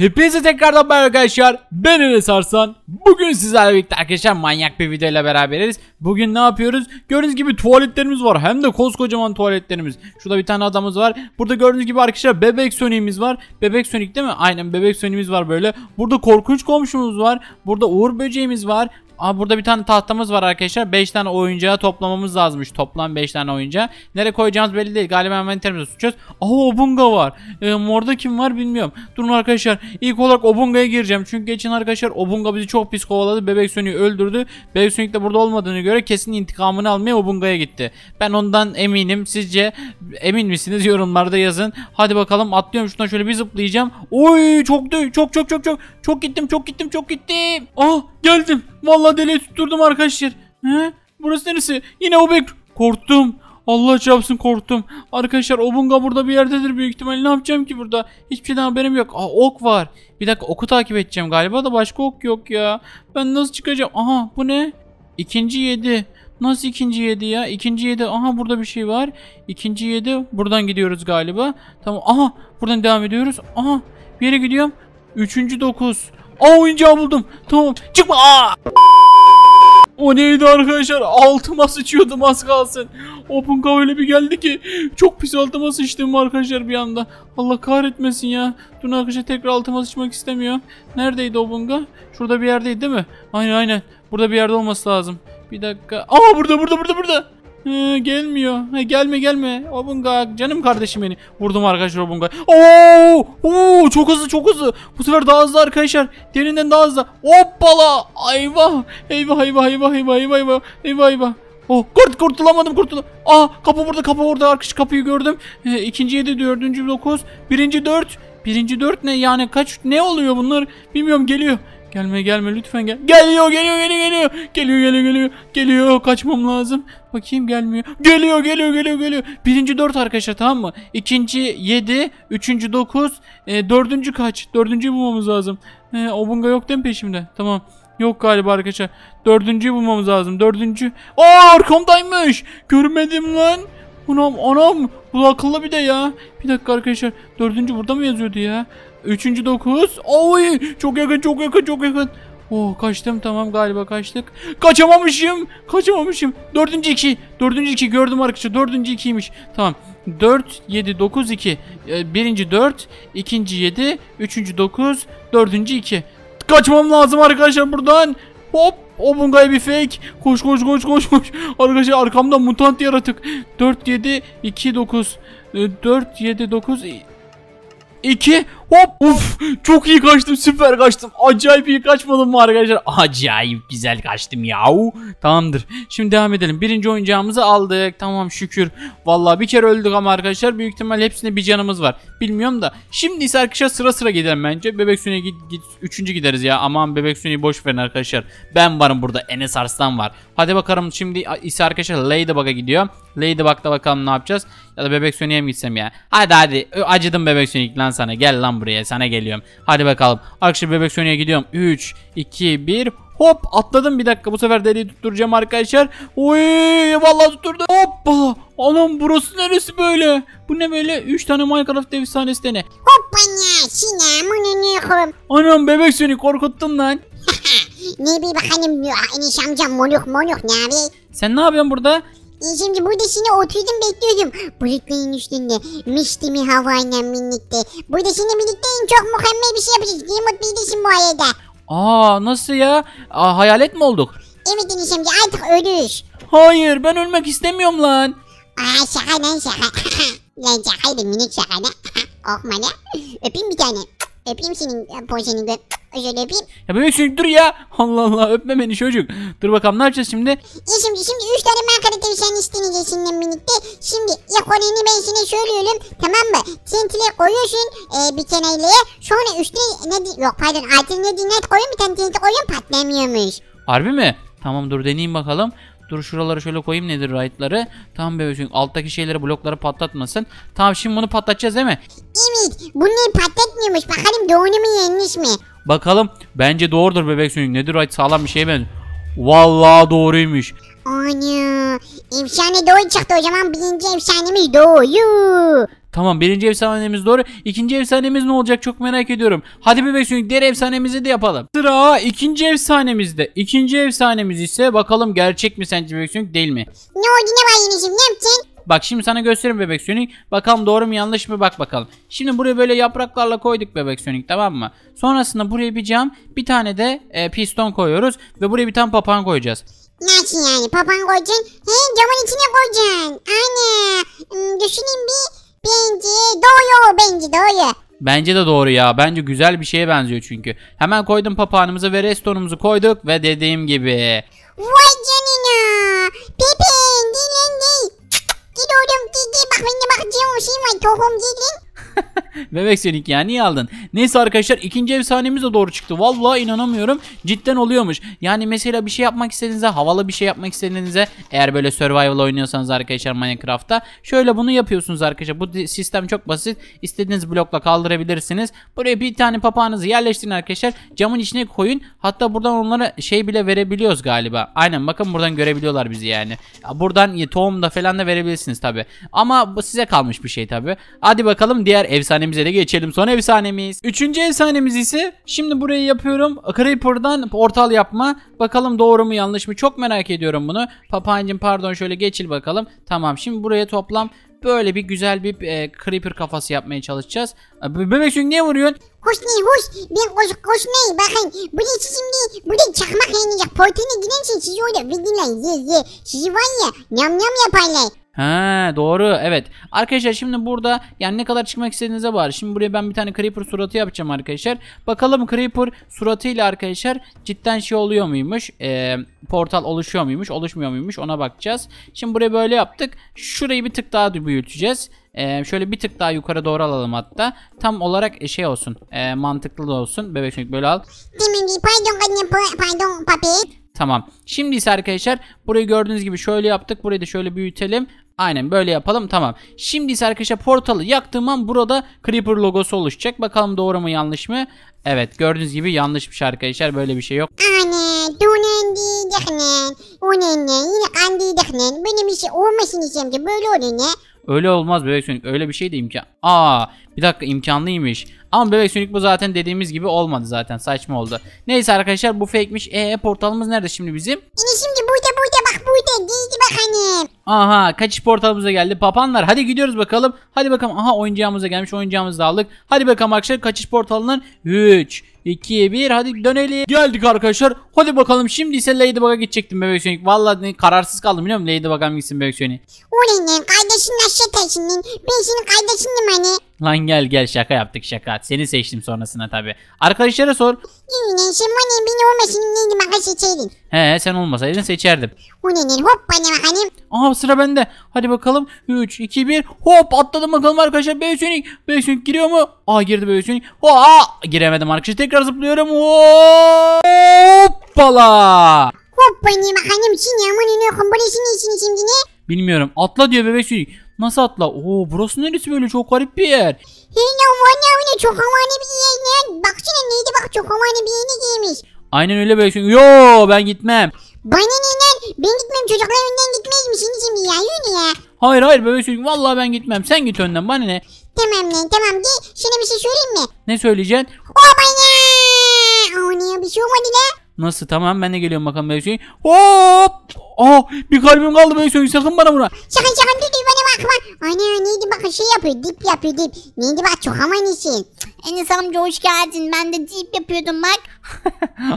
Hepinize tekrardan merhaba arkadaşlar. Ben Enes Arslan. Bugün sizlerle birlikte arkadaşlar manyak bir videoyla beraberiz. Bugün ne yapıyoruz? Gördüğünüz gibi tuvaletlerimiz var. Hem de koskocaman tuvaletlerimiz. Şurada bir tane adamız var. Burada gördüğünüz gibi arkadaşlar bebek sönüğümüz var. Bebek sönük değil mi? Aynen bebek sönüğümüz var böyle. Burada korkunç komşumuz var. Burada uğur böceğimiz var. Aa burada bir tane tahtamız var arkadaşlar. 5 tane oyuncağı toplamamız lazımmış. Toplam 5 tane oyuncağı. Nereye koyacağımız belli değil. Galiba hemen terimize tutacağız. Aha Obunga var. Ee, morda kim var bilmiyorum. Durun arkadaşlar. İlk olarak Obunga'ya gireceğim. Çünkü geçen arkadaşlar Obunga bizi çok pis kovaladı. Bebek Sönük'ü öldürdü. Bebek Sönük de burada olmadığını göre kesin intikamını almaya Obunga'ya gitti. Ben ondan eminim. Sizce emin misiniz? Yorumlarda yazın. Hadi bakalım atlıyorum şuna şöyle bir zıplayacağım. Oy çok çok çok çok çok çok gittim çok gittim çok gittim. Ah geldim. Vallahi Vallahi deliye tutturdum arkadaşlar. He? Burası neresi? Yine o bek. Korktum. Allah çarpsın korktum. Arkadaşlar Obunga burada bir yerdedir büyük ihtimal. Ne yapacağım ki burada? Hiçbir şeyden haberim yok. Aa ok var. Bir dakika oku takip edeceğim galiba da başka ok yok ya. Ben nasıl çıkacağım? Aha bu ne? İkinci yedi. Nasıl ikinci yedi ya? İkinci yedi. Aha burada bir şey var. İkinci yedi. Buradan gidiyoruz galiba. Tamam. Aha buradan devam ediyoruz. Aha bir yere gidiyorum. Üçüncü dokuz. Aa oyuncağı buldum. Tamam. Çıkma. Aa! O neydi arkadaşlar? Altıma sıçıyordum az kalsın. Opunka öyle bir geldi ki çok pis altıma sıçtım arkadaşlar bir anda. Allah kahretmesin ya. Dün arkadaşlar tekrar altıma sıçmak istemiyor. Neredeydi Opunka? Şurada bir yerdeydi değil mi? Aynen aynen. Burada bir yerde olması lazım. Bir dakika. Aa burada burada burada burada. Ee, gelmiyor. Ee, gelme gelme. Obunga canım kardeşim beni. Vurdum arkadaşlar Obunga. Oo! Oo! Çok hızlı çok hızlı. Bu sefer daha hızlı arkadaşlar. Derinden daha hızlı. Hoppala! Ayvah! Eyvah eyvah eyvah eyvah eyvah eyvah. Eyvah eyvah. Oh kurt kurtulamadım kurtul. Aa ah, kapı burada kapı orada arkadaş kapıyı gördüm. Ee, ikinci yedi dördüncü dokuz. Birinci dört. Birinci dört ne yani kaç ne oluyor bunlar bilmiyorum geliyor. Gelme gelme lütfen gel. Geliyor geliyor geliyor geliyor. Geliyor geliyor geliyor. Geliyor kaçmam lazım. Bakayım gelmiyor. Geliyor geliyor geliyor geliyor. Birinci dört arkadaşlar tamam mı? İkinci yedi. Üçüncü dokuz. E, dördüncü kaç? Dördüncüyü bulmamız lazım. E, Obunga yok değil mi peşimde? Tamam. Yok galiba arkadaşlar. Dördüncüyü bulmamız lazım. Dördüncü. Aa arkamdaymış. Görmedim lan. Anam anam. Bu akıllı bir de ya. Bir dakika arkadaşlar. Dördüncü burada mı yazıyordu ya? Üçüncü dokuz. Oy çok yakın çok yakın çok yakın. Oh kaçtım tamam galiba kaçtık. Kaçamamışım. Kaçamamışım. Dördüncü iki. Dördüncü iki gördüm arkadaşlar. Dördüncü ikiymiş. Tamam. dört yedi dokuz iki ee, Birinci dört ikinci yedi üçüncü dokuz dördüncü iki, Kaçmam lazım arkadaşlar buradan. Hop. Obungay bir fake. Koş koş koş koş koş. Arkadaşlar arkamda mutant yaratık. dört yedi iki dokuz ee, dört yedi dokuz 2. Hop uf çok iyi kaçtım süper kaçtım. Acayip iyi kaçmadım mı arkadaşlar? Acayip güzel kaçtım yahu. Tamamdır. Şimdi devam edelim. Birinci oyuncağımızı aldık. Tamam şükür. Vallahi bir kere öldük ama arkadaşlar büyük ihtimal hepsinde bir canımız var. Bilmiyorum da. Şimdi ise arkadaşlar sıra sıra gidelim bence. Bebek Süney'e git, git. Üçüncü gideriz ya. Aman Bebek Süney'i boş verin arkadaşlar. Ben varım burada. Enes Arslan var. Hadi bakalım şimdi ise arkadaşlar Ladybug'a gidiyor. Ladybug'da bakalım ne yapacağız. Ya da Bebek Süney'e mi gitsem ya? Hadi hadi. Acıdım Bebek Süney lan sana. Gel lan buraya sana geliyorum. Hadi bakalım. Arkadaşlar bebek Sony'e gidiyorum. 3, 2, 1. Hop atladım bir dakika bu sefer deliği tutturacağım arkadaşlar. Oy vallahi tutturdu. Hoppa. Anam burası neresi böyle? Bu ne böyle? 3 tane Minecraft dev sahnesi de ne? Hoppanya sinamununu Anam bebek seni korkuttun lan. ne bir bakalım Enes amcam moluk moluk ne abi? Sen ne yapıyorsun burada? Şimdi burada seni oturdum bekliyordum. Bulutların üstünde. Misli mi havayla birlikte. Burada seni birlikte en çok mükemmel bir şey yapacağız. Ne mutluydun bu arada. Aa nasıl ya? Aa, hayalet mi olduk? Evet Enis artık ölürüz. Hayır ben ölmek istemiyorum lan. Aa şaka lan şaka. lan şakaydı minik şaka lan. Okma lan. Öpeyim bir tane. Öpeyim senin poşeni. Şöyle öpeyim. Ya bebek sönük dur ya. Allah Allah öpme beni çocuk. Dur bakalım ne yapacağız şimdi? E şimdi şimdi 3 tane marka tavşan isteyeceğiz Şimdi minikte Şimdi ilk olanı ben şimdi söylüyorum. Tamam mı? Tintile koyuyorsun e, bir keneyleye. Sonra üstüne ne yok pardon altına ne dinlet koyun bir tane tinti koyun patlamıyormuş. Harbi mi? Tamam dur deneyeyim bakalım. Dur şuraları şöyle koyayım nedir right'ları. Tamam bebek alttaki şeyleri blokları patlatmasın. Tamam şimdi bunu patlatacağız değil mi? Evet. Bunu patlatmıyormuş. Bakalım doğru mu yanlış mı? Bakalım. Bence doğrudur bebek sönük. Nedir right sağlam bir şey benziyor. Vallahi doğruymuş. Anya, Efsane doğru çıktı o zaman birinci efsanemiz doğru. Tamam birinci efsanemiz doğru. İkinci efsanemiz ne olacak çok merak ediyorum. Hadi bebek sönük diğer efsanemizi de yapalım. Sıra ikinci efsanemizde. İkinci efsanemiz ise bakalım gerçek mi sence bebek sönük değil mi? Ne oldu ne var yenişim ne yapacaksın? Bak şimdi sana göstereyim bebek sönük. Bakalım doğru mu yanlış mı bak bakalım. Şimdi buraya böyle yapraklarla koyduk bebek sönük tamam mı? Sonrasında buraya bir cam bir tane de e, piston koyuyoruz. Ve buraya bir tane papağan koyacağız. Nasıl yani? Papan koyacaksın? He camın içine koyacaksın. Ana. Hmm, düşüneyim bir. Bence doğru. Bence doğru. Bence de doğru ya. Bence güzel bir şeye benziyor çünkü. Hemen koydum papağanımızı ve restonumuzu koyduk ve dediğim gibi. Vay canına. Pepe dilin değil. Gel oğlum bak gel bak bende bakacağım o şey var. Tohum gelin. Bebek seninki ya niye aldın? Neyse arkadaşlar ikinci efsanemiz de doğru çıktı. Vallahi inanamıyorum. Cidden oluyormuş. Yani mesela bir şey yapmak istediğinizde havalı bir şey yapmak istediğinizde eğer böyle survival oynuyorsanız arkadaşlar Minecraft'ta şöyle bunu yapıyorsunuz arkadaşlar. Bu sistem çok basit. İstediğiniz blokla kaldırabilirsiniz. Buraya bir tane papağanızı yerleştirin arkadaşlar. Camın içine koyun. Hatta buradan onlara şey bile verebiliyoruz galiba. Aynen bakın buradan görebiliyorlar bizi yani. Buradan tohum da falan da verebilirsiniz tabi. Ama bu size kalmış bir şey tabi. Hadi bakalım diğer efsanemize de geçelim. Son efsanemiz. Üçüncü efsanemiz ise şimdi burayı yapıyorum. Creeper'dan portal yapma. Bakalım doğru mu yanlış mı? Çok merak ediyorum bunu. Papağancım pardon şöyle geçil bakalım. Tamam şimdi buraya toplam böyle bir güzel bir e, creeper kafası yapmaya çalışacağız. E, bebek çünkü niye vuruyorsun? Hoş ne hoş. Ben hoş hoş ne bakın. burada ne şimdi burada da çakmak yayınlayacak. Portana giden şey sizi orada videolar ye ye. Sizi var ya nyam nyam yaparlar. Ha doğru evet. Arkadaşlar şimdi burada yani ne kadar çıkmak istediğinize bağlı. Şimdi buraya ben bir tane Creeper suratı yapacağım arkadaşlar. Bakalım Creeper suratıyla arkadaşlar cidden şey oluyor muymuş? Ee, portal oluşuyor muymuş? Oluşmuyor muymuş? Ona bakacağız. Şimdi buraya böyle yaptık. Şurayı bir tık daha büyüteceğiz. Ee, şöyle bir tık daha yukarı doğru alalım hatta. Tam olarak e, şey olsun. E, mantıklı da olsun. Bebek çünkü böyle al. Pardon pardon papi. Tamam. Şimdi ise arkadaşlar burayı gördüğünüz gibi şöyle yaptık. Burayı da şöyle büyütelim. Aynen böyle yapalım tamam. Şimdi ise arkadaşlar portalı yaktığım an burada Creeper logosu oluşacak. Bakalım doğru mu yanlış mı? Evet gördüğünüz gibi yanlışmış arkadaşlar böyle bir şey yok. Anne donendi deknen. Onenne yine andi deknen. Benim işi olmasın istemce böyle olur ne? Öyle olmaz böyle sönük öyle bir şey de imkan. Aa bir dakika imkanlıymış. Ama bebek sönük bu zaten dediğimiz gibi olmadı zaten saçma oldu. Neyse arkadaşlar bu fake'miş. Eee portalımız nerede şimdi bizim? Ee, şimdi burada burada bak burada değil bakalım. Hani. Aha kaçış portalımıza geldi. Papanlar hadi gidiyoruz bakalım. Hadi bakalım. Aha oyuncağımıza gelmiş. Oyuncağımızı da aldık. Hadi bakalım arkadaşlar kaçış portalının 3, 2, 1 hadi dönelim. Geldik arkadaşlar. Hadi bakalım şimdi ise Ladybug'a gidecektim bebek Sonic. Valla ne, kararsız kaldım biliyor musun? Ladybug'a mı gitsin bebek Sonic? Ulan lan kardeşin aşağı şey taşındın. Ben senin kardeşindim hani. Lan gel gel şaka yaptık şaka. Seni seçtim sonrasına tabi. Arkadaşlara sor. Ulan sen bana beni olmasın neydi baka He sen olmasaydın seçerdim. Ulan hop bana bakalım. Aha sıra bende. Hadi bakalım. 3, 2, 1. Hop atladım bakalım arkadaşlar. Beysonik. Beysonik giriyor mu? Aa girdi Beysonik. Aa giremedim arkadaşlar. Tekrar zıplıyorum. Hoppala. Hoppa ne bakalım şimdi aman ne kombolesini işin şimdi ne? Bilmiyorum. Atla diyor bebek sürük. Nasıl atla? Oo burası neresi böyle çok garip bir yer. Ne valla öyle çok havalı bir yer ya. Baksana neydi bak çok havalı bir yerini giymiş. Aynen öyle bebek sürük. Yo ben gitmem. Bana ne lan? Ben gitmem çocuklar Hayır hayır bebek sürgün vallahi ben gitmem. Sen git önden bana ne? Tamam lan tamam de sana bir şey söyleyeyim mi? Ne söyleyeceksin? Baba ya. Aa, ne ya bir şey olmadı la. Nasıl tamam ben de geliyorum bakalım bebek sürgün. Hop. Aa bir kalbim kaldı bebek sürgün sakın bana vurma. Sakın sakın dur dur bana bakma. Ana neydi bak şey yapıyor dip yapıyor dip. Neydi bak çok aman iyisin. Enes amca hoş geldin. Ben de dip yapıyordum bak.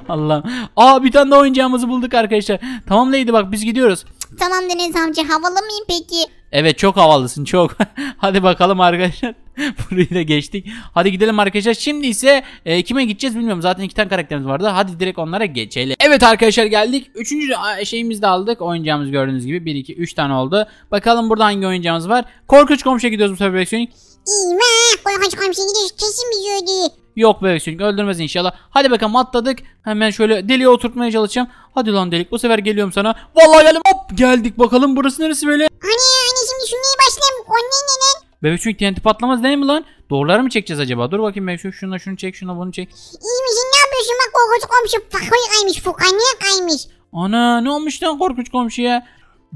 Allah'ım. Aa bir tane daha oyuncağımızı bulduk arkadaşlar. Tamam neydi bak biz gidiyoruz. Tamam Deniz amca havalı mıyım peki? Evet çok havalısın çok. Hadi bakalım arkadaşlar. Burayı da geçtik. Hadi gidelim arkadaşlar. Şimdi ise e, kime gideceğiz bilmiyorum. Zaten iki tane karakterimiz vardı. Hadi direkt onlara geçelim. Evet arkadaşlar geldik. Üçüncü şeyimizi de aldık. Oyuncağımız gördüğünüz gibi. bir iki üç tane oldu. Bakalım burada hangi oyuncağımız var. Korkunç komşuya gidiyoruz bu sefer Beksonik. İyi be. Korkunç komşuya gidiyoruz. Kesin bizi ödüyor. Yok bebek çünkü öldürmez inşallah. Hadi bakalım atladık. Hemen şöyle deliğe oturtmaya çalışacağım. Hadi lan delik bu sefer geliyorum sana. Vallahi geldim hop geldik bakalım burası neresi böyle. Anne anne şimdi sürmeye başlayalım. Anne anne anne. Bebek sürüngü TNT patlamaz değil mi lan? Doğruları mı çekeceğiz acaba? Dur bakayım bebek sürüngü şuna şunu çek şuna bunu çek. İyi misin ne yapıyorsun bak korkunç komşu. Fakoy kaymış fukaniye kaymış. Ana ne olmuş lan korkunç komşuya?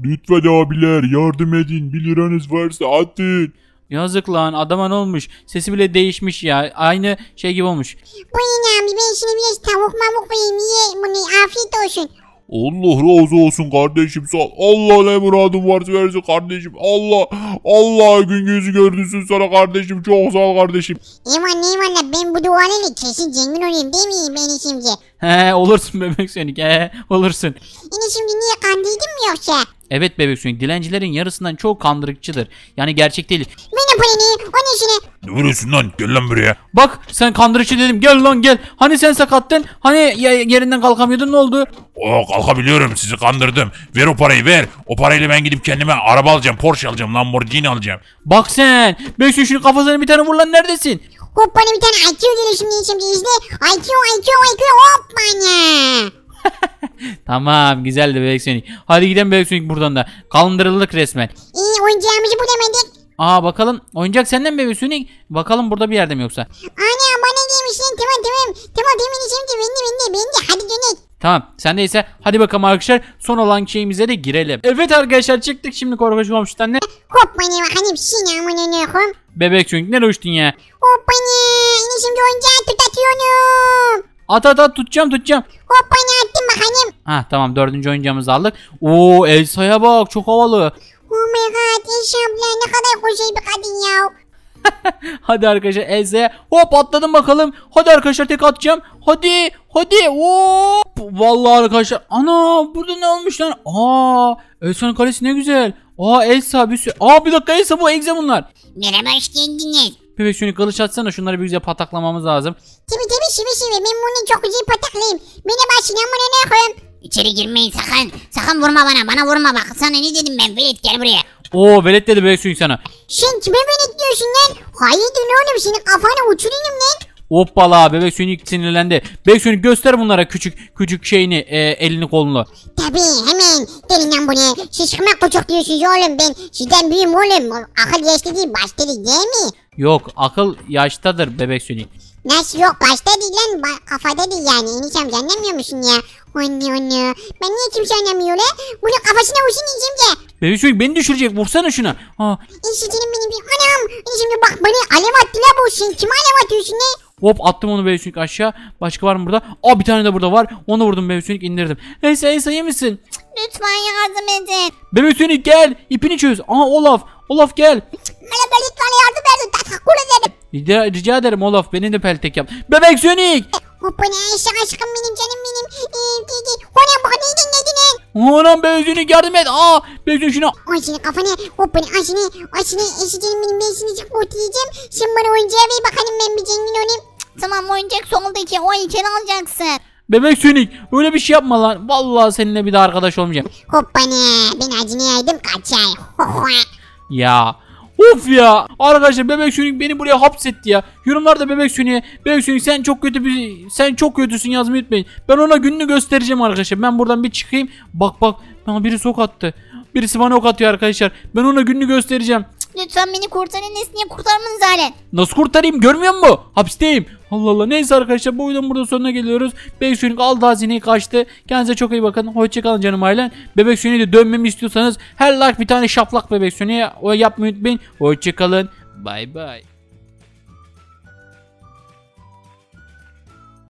Lütfen abiler yardım edin. Bir liranız varsa atın. Yazık lan adama ne olmuş? Sesi bile değişmiş ya. Aynı şey gibi olmuş. Bu yine abi ben şimdi biraz tavuk mamuk koyayım ye ne afiyet olsun. Allah razı olsun kardeşim sağ Allah ne muradın varsa versin kardeşim. Allah Allah gün gözü gördüsün sana kardeşim. Çok sağ ol kardeşim. Eyvallah eyvallah ben bu dualarla kesin cengin olayım değil miyim ben şimdi? He olursun bebek sönük he olursun. Yine şimdi niye kandıydın mı yoksa? Evet bebek suyun dilencilerin yarısından çok kandırıkçıdır. Yani gerçek değil. Beni polini, o ne işini. Ne vuruyorsun lan? Gel lan buraya. Bak sen kandırıcı dedim gel lan gel. Hani sen sakattın? Hani yerinden kalkamıyordun ne oldu? Oo kalkabiliyorum sizi kandırdım. Ver o parayı ver. O parayla ben gidip kendime araba alacağım. Porsche alacağım. Lamborghini alacağım. Bak sen. Bebek suyun şunun kafasına bir tane vur lan neredesin? Hop bana bir tane IQ geliyor şimdi şimdi izle. IQ IQ IQ hop manya. tamam güzeldi bebek sönük. Hadi gidelim bebek sönük buradan da. Kalındırıldık resmen. İyi oyuncağımızı bulamadık. Aa bakalım oyuncak senden bebek sönük? Bakalım burada bir yerde mi yoksa? Anne, bana demişsin tamam tamam. Tamam demin şimdi bende bende bende hadi dönek. Tamam sen de ise hadi bakalım arkadaşlar son olan şeyimize de girelim. Evet arkadaşlar çıktık şimdi korkunç komşudan ne? Hop bana hanım şimdi aman önüm. Bebek sönük nereye uçtun ya? Hop bana şimdi oyuncağı tutatıyordum. At at at tutacağım tutacağım. Hoppa hani ne attım bakalım. Ha tamam dördüncü oyuncağımızı aldık. Oo Elsa'ya bak çok havalı. Oh my god Elsa abla ne kadar güzel bir kadın ya. hadi arkadaşlar Elsa'ya hop atladım bakalım. Hadi arkadaşlar tek atacağım. Hadi hadi hop. Vallahi arkadaşlar ana burada ne olmuş lan? Aa Elsa'nın kalesi ne güzel. Aa Elsa bir sürü. Aa bir dakika Elsa bu egze bunlar. Merhaba hoş geldiniz. Bebek şunu kılıç atsana şunları bir güzel pataklamamız lazım. Tabi tabi şive şive ben bunu çok güzel pataklayayım. Beni başına mı ne koyayım? İçeri girmeyin sakın. Sakın vurma bana. Bana vurma bak. Sana ne dedim ben Velet gel buraya. Oo velet dedi bebek suyu sana. Sen kime velet diyorsun lan? Hayırdır oğlum senin kafana uçurayım lan. Hoppala bebek suyun sinirlendi. Bebek suyun göster bunlara küçük küçük şeyini e, elini kolunu. Tabi hemen delinden bu ne? Siz kime küçük diyorsunuz oğlum ben sizden büyüğüm oğlum. Akıl geçti değil baş değil mi? Yok akıl yaştadır bebek Sonic. Nasıl yok başta değil lan ba- kafada değil yani. Enişte amca anlamıyor musun ya? Anne anne. Ben niye kimse anlamıyor lan? Bunu kafasına vursun enişte amca. Bebek Sonic beni düşürecek vursana şuna. Ha. Enişte canım benim bir anam. Enişte amca bak bana alev attı la bu. Sen kime alev atıyorsun ne? Hop attım onu Bebek Sonic aşağı. Başka var mı burada? Aa bir tane de burada var. Onu vurdum Bebek Sonic indirdim. Neyse Elsa iyi misin? Lütfen yardım edin. Bebek Sonic gel. ipini çöz. Aa Olaf. Olaf gel. Bana lütfen verdin. Ta ederim. Rica, rica ederim Olaf beni de peltek yap. Bebek Sonic. Hoppa e, ne aşkım benim canım benim. Honam e, e, bak neydin neydin? Anam Beyzün'ü yardım et. Aa Beyzün şuna. Ay senin kafanı hoppani ay seni ay seni benim ben seni çok Şimdi bana oyuncağı ver bakalım ben bir zengin olayım. Tamam oyuncak soldaki o içeri alacaksın. Bebek Sönük öyle bir şey yapma lan. Vallahi seninle bir daha arkadaş olmayacağım. ne ben acını yedim kaçay. ya Of ya. Arkadaşlar bebek sönük beni buraya hapsetti ya. Yorumlarda bebek sönüğe bebek sönük sen çok kötü bir sen çok kötüsün yazmayı unutmayın. Ben ona gününü göstereceğim arkadaşlar. Ben buradan bir çıkayım. Bak bak. Bana biri sok attı. Birisi bana ok atıyor arkadaşlar. Ben ona gününü göstereceğim. Lütfen beni kurtarın Nesli'yi kurtarmanız halen. Nasıl kurtarayım görmüyor musun? Hapisteyim. Allah Allah. Neyse arkadaşlar bu oyunun burada sonuna geliyoruz. Bebek Sonic aldı hazineyi kaçtı. Kendinize çok iyi bakın. Hoşçakalın canım ailen. Bebek suyunu de dönmemi istiyorsanız her like bir tane şaplak Bebek Sonic'e yapmayı unutmayın. Hoşçakalın. Bay bay.